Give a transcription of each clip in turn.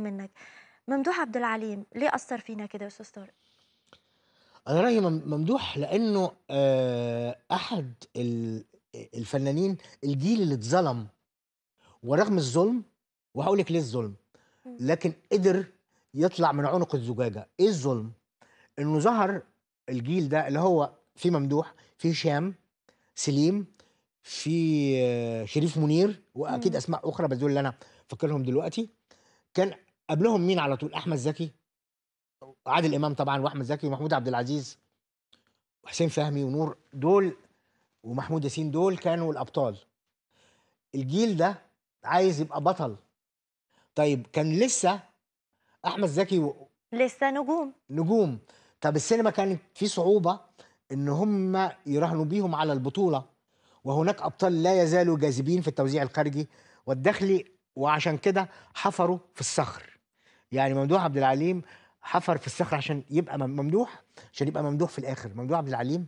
منك ممدوح عبد العليم ليه اثر فينا كده يا استاذ طارق انا رايي ممدوح لانه آه، احد الفنانين الجيل اللي اتظلم ورغم الظلم وهقول لك ليه الظلم لكن قدر يطلع من عنق الزجاجه ايه الظلم انه ظهر الجيل ده اللي هو في ممدوح في هشام سليم في آه، شريف منير واكيد اسماء اخرى بس دول اللي انا فاكرهم دلوقتي كان قبلهم مين على طول احمد زكي عادل امام طبعا واحمد زكي ومحمود عبد العزيز وحسين فهمي ونور دول ومحمود ياسين دول كانوا الابطال الجيل ده عايز يبقى بطل طيب كان لسه احمد زكي و... لسه نجوم نجوم طب السينما كانت في صعوبه ان هم يراهنوا بيهم على البطوله وهناك ابطال لا يزالوا جاذبين في التوزيع الخارجي والداخلي وعشان كده حفروا في الصخر يعني ممدوح عبد العليم حفر في الصخر عشان يبقى ممدوح عشان يبقى ممدوح في الاخر ممدوح عبد العليم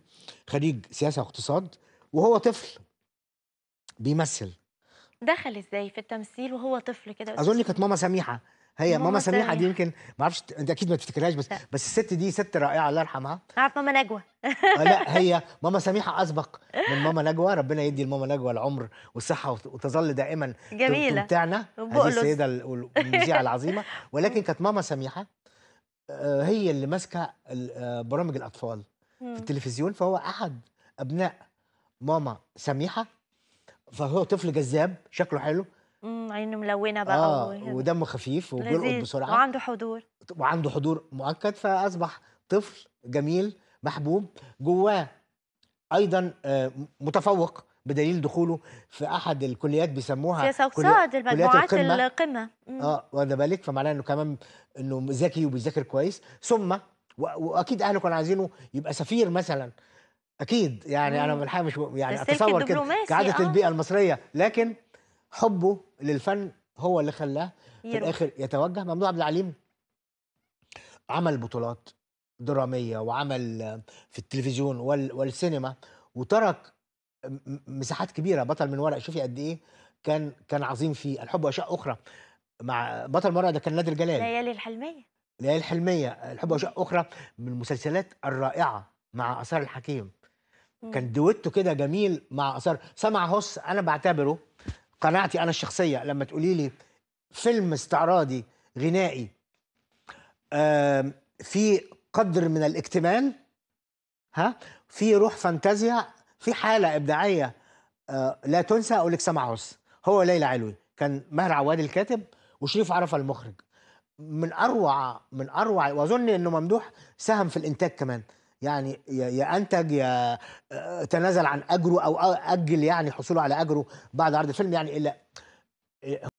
خريج سياسه واقتصاد وهو طفل بيمثل دخل ازاي في التمثيل وهو طفل كده اظن كانت ماما سميحه هي ماما, ماما سميحه دي يمكن ما اعرفش انت اكيد ما تفتكرهاش بس بس الست دي ست رائعه الله يرحمها عارف ماما نجوى آه، لا هي ماما سميحه اسبق من ماما نجوى ربنا يدي لماما نجوى العمر والصحه وتظل دائما جميله تمتعنا هذه السيده المذيعه العظيمه ولكن كانت ماما سميحه آه، هي اللي ماسكه آه، برامج الاطفال في التلفزيون فهو احد ابناء ماما سميحه فهو طفل جذاب شكله حلو امم عينه ملونه بقى اه ودمه خفيف وبيرقد بسرعه وعنده حضور وعنده حضور مؤكد فاصبح طفل جميل محبوب جواه ايضا آه، متفوق بدليل دخوله في احد الكليات بيسموها سياسه اقتصاد المجموعات القمه, اه واخد بالك فمعناه انه كمان انه ذكي وبيذاكر كويس ثم واكيد اهله كانوا عايزينه يبقى سفير مثلا اكيد يعني انا من مش يعني اتصور كده كعاده آه. البيئه المصريه لكن حبه للفن هو اللي خلاه في الاخر يتوجه ممدوح عبد العليم عمل بطولات دراميه وعمل في التلفزيون والسينما وترك مساحات كبيره بطل من ورق شوفي قد ايه كان كان عظيم في الحب واشياء اخرى مع بطل مرة ده كان نادر جلال ليالي الحلميه ليالي الحلميه الحب واشياء اخرى من المسلسلات الرائعه مع اثار الحكيم كان دويتو كده جميل مع اثار سمع هوس انا بعتبره قناعتي انا الشخصيه لما تقولي لي فيلم استعراضي غنائي في قدر من الاكتمال ها في روح فانتازيا في حاله ابداعيه آه، لا تنسى اقول لك سمع هوس هو ليلى علوي كان ماهر عواد الكاتب وشريف عرفه المخرج من اروع من اروع واظن انه ممدوح ساهم في الانتاج كمان يعني يا انتج يا آه، تنازل عن اجره او اجل يعني حصوله على اجره بعد عرض الفيلم يعني الا إيه،